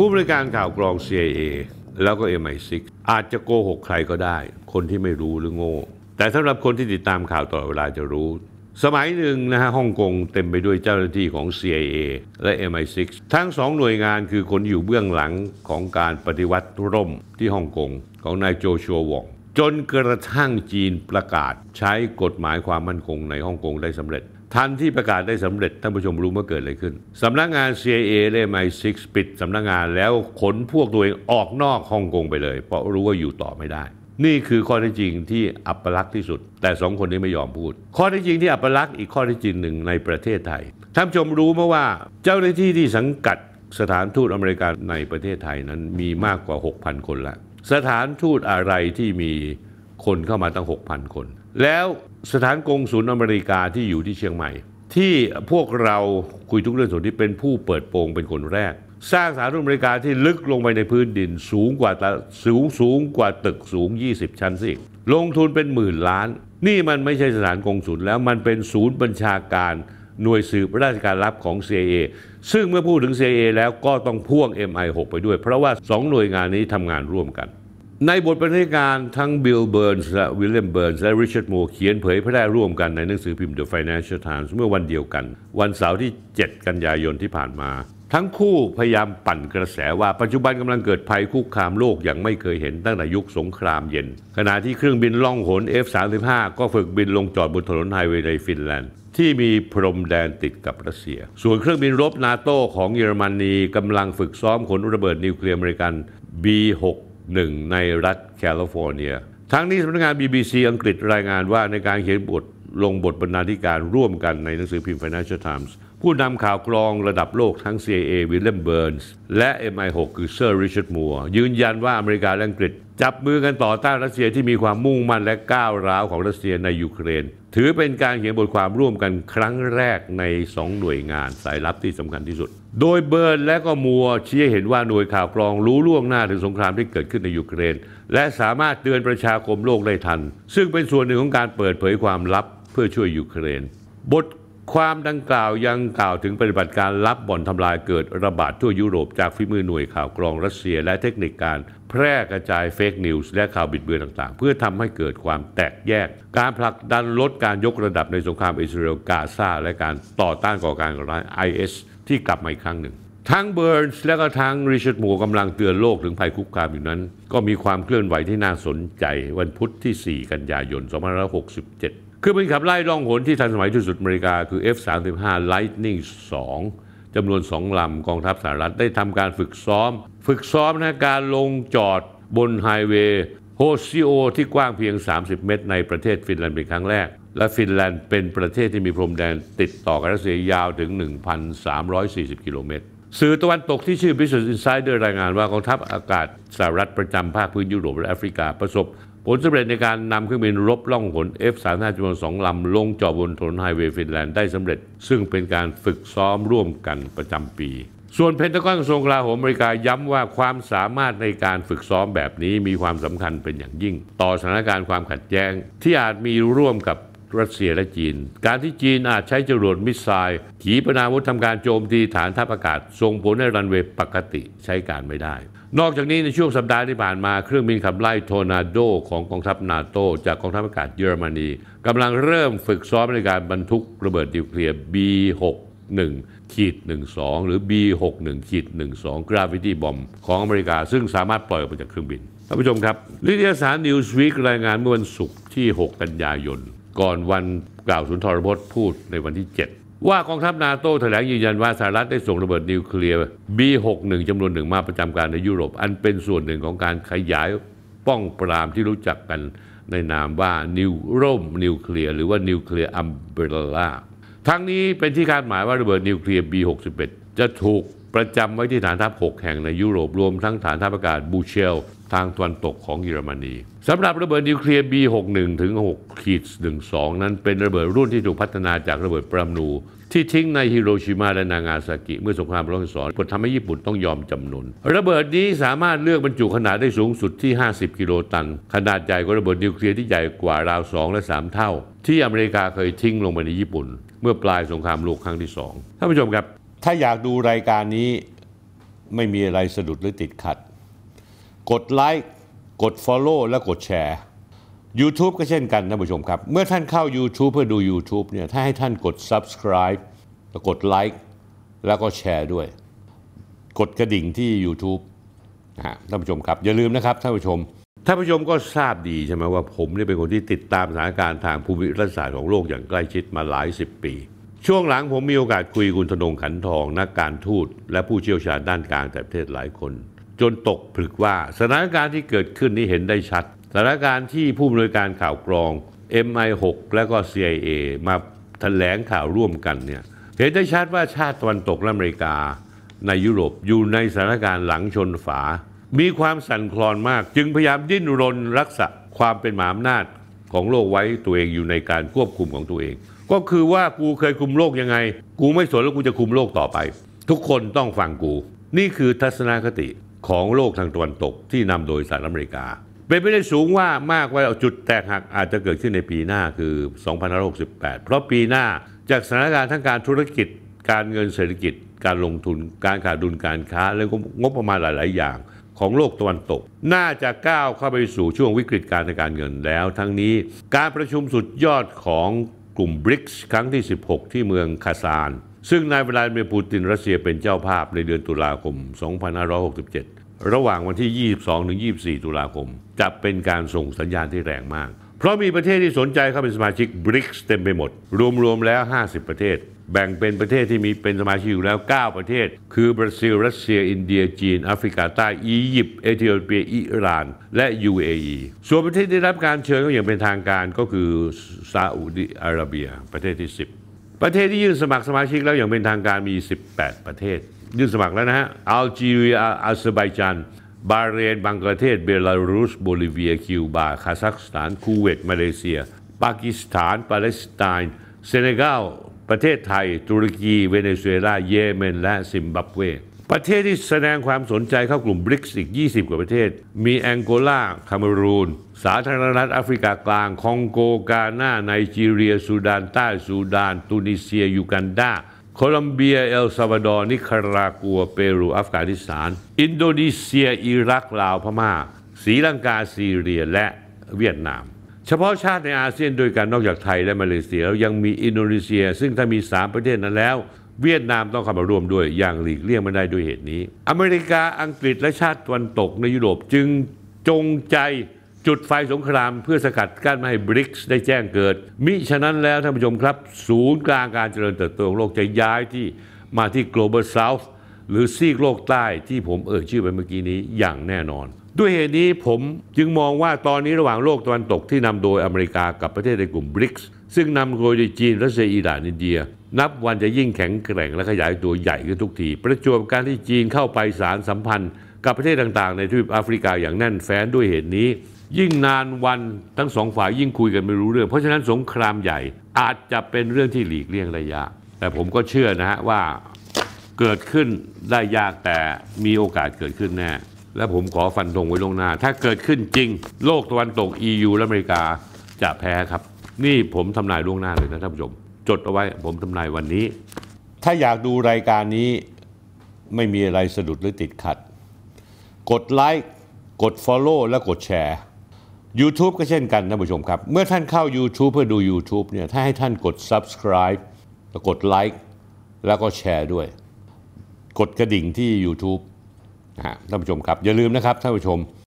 ผู้บริการข่าวกรอง CIA แล้วก็ MI6 อาจจะโกหกใครก็ได้ คนที่ไม่รู้หรือโง่ แต่สำหรับคนที่ติดตามข่าวตลอดเวลาจะรู้ สมัยหนึ่งนะฮะฮ่องกงเต็มไปด้วยเจ้าหน้าที่ของ CIA และ MI6 ทั้งสองหน่วยงานคือคนอยู่เบื้องหลังของการปฏิวัติร่มที่ฮ่องกงของนายโจชัววองจนกระทั่งจีนประกาศใช้กฎหมายความมั่นคงในฮ่องกงได้สำเร็จ ทันที่ประกาศได้สำเร็จท่านผู้ชมรู้ว่าเกิดอะไรขึ้นสำนักงงาน CIA เล่มไยซิกปิดสำนักงงานแล้วขนพวกตัวเอง ออกนอกฮ่องกงไปเลย เพราะรู้ว่าอยู่ต่อไม่ได้ นี่คือข้อที่จริงที่อัปลักษณ์ที่สุด แต่สองคนนี้ไม่ยอมพูด ข้อที่จริงที่อัปลักษณ์อีกข้อที่จริงหนึ่งในประเทศไทยท่านชมรู้มาว่าเจ้าหน้าที่ที่สังกัดสถานทูตอเมริกาในประเทศไทยนั้นมีมากกว่า 6,000 คนละสถานทูตอะไรที่มีคนเข้ามาตั้ง 6,000 คน แล้วสถานกงศูนย์อเมริกาที่อยู่ที่เชียงใหม่ ที่พวกเราคุยทุกเรื่องส่วนที่เป็นผู้เปิดโปงเป็นคนแรก สร้างสถานทูตอเมริกาที่ลึกลงไปในพื้นดินสูงกว่าสูงสูงกว่าตึกสูง 20 ชั้นสิลงทุนเป็นหมื่นล้าน นี่มันไม่ใช่สถานกงศูนย์แล้วมันเป็นศูนย์บัญชาการหน่วยสืบราชการลับของ CIA ซึ่งเมื่อพูดถึง CIA แล้วก็ต้องพ่วง MI6 ไปด้วย เพราะว่า 2 หน่วยงานนี้ทำงานร่วมกัน ในบทบรรณาธการทั้งบิลเบิร์นส์และวิลเลียมเบิร์นส์และริชาร์ดโมเขียนเผยพร่ร่วมกันในหนังสือพิมพ์ The Financial Times เมื่อวันเดียวกัน วันเสาร์ที่ 7 กันยายนที่ผ่านมาทั้งคู่พยายามปั่นกระแสว่าปัจจุบันกำลังเกิดภัยคุกคามโลกอย่างไม่เคยเห็นตั้งแต่ยุคสงครามเย็น ขณะที่เครื่องบินล่องหน F-35 ก็ฝึกบินลงจอดบนถนนไฮเวย์ในฟินแลนด์ ที่มีพรมแดนติดกับรัสเซีย ส่วนเครื่องบินรบนาโต้ของเยอรมนี กำลังฝึกซ้อมขนระเบิดนิวเคลียร์อเมริกัน B61 ในรัฐแคลิฟอร์เนีย ทั้งนี้สำนักงาน BBC อังกฤษรายงานว่าในการเขียนบทลงบทบรรณาธิการร่วมกันในหนังสือพิมพ์ Financial Times ผู้นำข่าวกรองระดับโลกทั้ง CIA วิลเลมเบิร์นส์และ MI6 คือเซอร์ริชาร์ดมัวยืนยันว่าอเมริกาและอังกฤษจับมือกันต่อต้านรัสเซียที่มีความมุ่งมั่นและก้าวร้าวของรัสเซียในยูเครน ถือเป็นการเขียนบทความร่วมกันครั้งแรกใน 2 หน่วยงานสายลับที่สำคัญที่สุด โดยเบิร์นและก็มัวชี้เห็นว่าหน่วยข่าวกรองรู้ล่วงหน้าถึงสงครามที่เกิดขึ้นในยูเครน และสามารถเตือนประชาคมโลกได้ทัน ซึ่งเป็นส่วนหนึ่งของการเปิดเผยความลับเพื่อช่วยยูเครน บทความดังกล่าวยังกล่าวถึงปฏิบัติการลับบ่อนทำลายเกิดระบาดทั่วยุโรปจากฝีมือหน่วยข่าวกรองรัสเซียและเทคนิคการแพร่กระจายเฟกนิวส์และข่าวบิดเบือนต่างๆ เพื่อทำให้เกิดความแตกแยกการผลักดันลดการยกระดับในสงครามอิสราเอลกาซาและการต่อต้านก่อการร้ายไอเอสที่กลับมาอีกครั้งหนึ่ง ทั้งเบิร์นส์และก็ทั้งริชาร์ดมูกำลังเตือนโลกถึงภัยคุกคามอยู่นั้น ก็มีความเคลื่อนไหวที่น่าสนใจ วันพุทธที่ 4กันยายน2567ครื่องบินขับไล่ล่องหนที่ทันสมัยที่สุดอเมริกาคือ F-35 Lightning 2จำนวน2ลำกองทัพสหรัฐได้ทำการฝึกซ้อม ฝึกซ้อมนะการลงจอดบนไฮเวย์โฮซิโอที่กว้างเพียง 30 เมตรในประเทศฟินแลนด์เป็นครั้งแรก และฟินแลนด์เป็นประเทศที่มีพรมแดนติดต่อกับรัสเซียยาวถึง 1,340กิโลเมตรสื่อตะวันตกที่ชื่อ Business Insider รายงานว่ากองทัพอากาศ สหรัฐประจำภาคพื้นยุโรปและแอฟริกาประสบผลสำเร็จในการนำเครื่องบินรบล่องหน F-35 จำนวนสองลำลงจอดบนถนนไฮเวย์ฟินแลนด์ได้สำเร็จ ซึ่งเป็นการฝึกซ้อมร่วมกันประจำปี ส่วนเพนทากอนกระทรวงกลาโหมอเมริกาย้ำว่าความสามารถในการฝึกซ้อมแบบนี้มีความสำคัญเป็นอย่างยิ่ง ต่อสถานการณ์ความขัดแย้ง ที่อาจมีร่วมกับรัสเซียและจีน การที่จีนอาจใช้จรวดมิสไซล์ ขีปนาวุธทำการโจมตีฐานทัพอากาศส่งผลให้รันเวย์ปกติใช้การไม่ได้นอกจากนี้ ในช่วงสัปดาห์ที่ผ่านมาเครื่องบินขับไล่โทนาโด ของกองทัพนาโต จากกองทัพอากาศเยอรมนีกำลังเริ่มฝึกซ้อมในการบรรทุกระเบิดนิวเคลียร์ B61 ขีด12หรือ B61 ขีด12 Gravity Bomb ของอเมริกาซึ่งสามารถปล่อยออกมาจากเครื่องบินท่านผู้ชมครับนิตยสาร Newsweek รายงานเมื่อวันศุกร์ที่ 6 กันยายนก่อนวันกล่าวสุนทรพจน์พูดในวันที่ 7ว่ากองทัพนาโต้แถลงยืนยันว่าสหรัฐได้ส่งระเบิดนิวเคลียร์ B61 จำนวนหนึ่งมาประจำการในยุโรป อันเป็นส่วนหนึ่งของการขยายป้องปรามที่รู้จักกันในนามว่านิวร่มนิวเคลียร์หรือว่านิวเคลียร์อัมเบรล่าทั้งนี้เป็นที่คาดหมายว่าระเบิดนิวเคลียร์ B61 จะถูกประจำไว้ที่ฐานทัพ 6 แห่งในยุโรปรวมทั้งฐานทัพอากาศบูเชล ทางตะวันตกของเยอรมนีสำหรับระเบิดนิวเคลียร์ B61 ถึง6ขีด12นั้นเป็นระเบิดรุ่นที่ถูกพัฒนาจากระเบิดปรมนู ที่ทิ้งในฮิโรชิมาและนางาซากิ เมื่อสงครามโลกที่สองผลทำให้ญี่ปุ่นต้องยอมจำนนระเบิดนี้สามารถเลือกบรรจุขนาดได้สูงสุดที่ 50 กิโลตัน ขนาดใหญ่กว่าระเบิดนิวเคลียร์ที่ใหญ่กว่าราว2และ3 เท่า ที่อเมริกาเคยทิ้งลงไปในญี่ปุ่น เมื่อปลายสงครามโลกครั้งที่สองท่านผู้ชมครับถ้าอยากดูรายการนี้ไม่มีอะไรสะดุดหรือติดขัด กดไลค์กด Follow และกดแชร์ YouTube ก็เช่นกันนะผู้ชมครับ เมื่อท่านเข้า YouTube เพื่อดู YouTube เนี่ยถ้าให้ท่านกด Subscribe แล้วกดไลค์แล้วก็แชร์ด้วย กดกระดิ่งที่ YouTube นะท่านผู้ชมครับอย่าลืมนะครับ ท่านผู้ชม ท่านผู้ชมก็ทราบดีใช่ไหมว่าผมเนี่ยเป็นคนที่ติดตามสถานการณ์ทางภูมิรัฐศาสตร์ของโลกอย่างใกล้ชิดมาหลายสิบปีช่วงหลังผมมีโอกาสคุยคุณธนงขันทองนักการทูตและผู้เชี่ยวชาญด้านการต่างประเทศหลายคน จนตกผลึกว่าสถานการณ์ที่เกิดขึ้นนี้เห็นได้ชัดสถานการณ์ที่ผู้บริวยการข่าวกรอง MI6 และก็ CIA มาแถลงข่าวร่วมกันเนี่ยเห็นได้ชัดว่าชาติตะวันตกและอเมริกาในยุโรปอยู่ในสถานการณ์หลังชนฝา มีความสั่นคลอนมากจึงพยายามดิ้นรนรักษาความเป็นมหาอำนาจของโลกไว้ตัวเองอยู่ในการควบคุมของตัวเอง ก็คือว่ากูเคยคุมโลกยังไง กูไม่สนแล้วกูจะคุมโลกต่อไป ทุกคนต้องฟังกู นี่คือทัศนคติของโลกทางตะวันตกที่นำโดยสหรัฐอเมริกา เป็นไปได้สูงว่ามากว่าจุดแตกหักอาจจะเกิดขึ้นในปีหน้าคือ 2 0 6 8 เพราะปีหน้าจากสถานการณ์ทางการธุรกิจ การเงินเศรษฐกิจการลงทุน การขาดดุลการค้าและงบประมาณหลาย ๆ อย่างของโลกตะวันตกน่าจะก้าวเข้าไปสู่ช่วงวิกฤตการทางการเงินแล้ว ทั้งนี้การประชุมสุดยอดของกลุ่มบริกส์ครั้งที่ 16 ที่เมืองคาซานซึ่งนายวลาดิเมียร์ปูตินรัสเซียเป็นเจ้าภาพในเดือนตุลาคม 2567 ระหว่างวันที่ 22-24 ตุลาคมจะเป็นการส่งสัญญาณที่แรงมากเพราะมีประเทศที่สนใจเข้าเป็นสมาชิกบริกสเต็มไปหมด รวม ๆ แล้ว 50 ประเทศ แบ่งเป็นประเทศที่มีเป็นสมาชิกอยู่แล้ว 9 ประเทศ คือบราซิล รัสเซีย อินเดียจีนแอฟริกาใต้อียิปต์เอธิโอเปียอิหร่าน และ UAE ส่วนประเทศที่ได้รับการเชิญก็อย่างเป็นทางการก็คือซาอุดิอาระเบีย ประเทศที่ 10 ประเทศที่ยื่นสมัครสมาชิกแล้วอย่างเป็นทางการมี 18 ประเทศยื่นสมัครแล้วนะฮะอัลจีเรียอาเซอร์ไบจานบาเรนบังกลาเทศ เบลารุสโบลิเวีย คิวบา คาซัคสถาน คูเวต มาเลเซีย ปากีสถาน ปาเลสไตน์เซเนกัล ประเทศไทย ตุรกี เวเนซุเอลา เยเมน และซิมบับเว ประเทศที่แสดงความสนใจเข้ากลุ่มบริกส์อีก 20 กว่าประเทศ มีแองโกลาคามรูน สาธารณรัฐแอฟริกากลาง คองโกกาหน้าไนจีเรียสูดานใต้สูดานตุนิเซีย ยูกันดาโคลัมเบียเอลซาวาดอร์นิคารากัวเปรูอัฟกานิสถาน อินโดนีเซีย อิรักลาวพม่าศรีลังกาซีเรียและเวียดนาม เฉพาะชาติในอาเซียนโดยการนอกจากไทยและมาเลเซียแล้วยังมีอินโดนีเซียซึ่งถ้ามี 3 ประเทศนั้นแล้ว เวียดนามต้องเข้ามาร่วมด้วยอย่างหลีกเลี่ยงไม่ได้ด้วยเหตุนี้ อเมริกาอังกฤษและชาติตะวันตกในยุโรปจึงจงใจจุดไฟสงครามเพื่อสกัดกั้นไม่ให้บริกส์ได้แจ้งเกิด มิฉะนั้นแล้วท่านผู้ชมครับ ศูนย์กลางการเจริญเติบโตของโลก จะย้ายที่มาที่ global south หรือซีกโลกใต้ที่ผมเอ่ยชื่อไปเมื่อกี้นี้อย่างแน่นอน ด้วยเหตุนี้ผมจึงมองว่าตอนนี้ระหว่างโลกตะวันตกที่นำโดยอเมริกากับประเทศในกลุ่มบริกส์ซึ่งนำโดยจีนรัสเซียอิหร่านอินเดีย นับวันจะยิ่งแข็งแกร่งและขยายตัวใหญ่ขึ้นทุกทีประจวบการที่จีนเข้าไปสารสัมพันธ์ กับประเทศต่างๆในทวีปแอฟริกาอย่างแน่นแฟ้นด้วยเหตุนี้ยิ่งนานวัน ทั้งสองฝ่ายยิ่งคุยกันไม่รู้เรื่องเพราะฉะนั้นสงครามใหญ่อาจจะเป็นเรื่องที่หลีกเลี่ยงระยะ แต่ผมก็เชื่อนะฮะว่าเกิดขึ้นได้ยากแต่มีโอกาสเกิดขึ้นแน่และผมขอฟันธงไว้ลงหน้า ถ้าเกิดขึ้นจริง โลกตะวันตก EU และอเมริกาจะแพ้ครับ นี่ผมทำนายล่วงหน้าเลยนะท่านผู้ชมจดเอาไว้ผมทำนายวันนี้ ถ้าอยากดูรายการนี้ไม่มีอะไรสะดุดหรือติดขัด กดไลค์กด Follow และกดแชร์ YouTube ก็เช่นกันนะผู้ชมครับ เมื่อท่านเข้า YouTube เพื่อดู YouTube เนี่ยถ้าให้ท่านกด subscribe แล้วกดไลค์แล้วก็แชร์ด้วย กดกระดิ่งที่ YouTube นะฮะท่านผู้ชมครับอย่าลืมนะครับท่านผู้ชม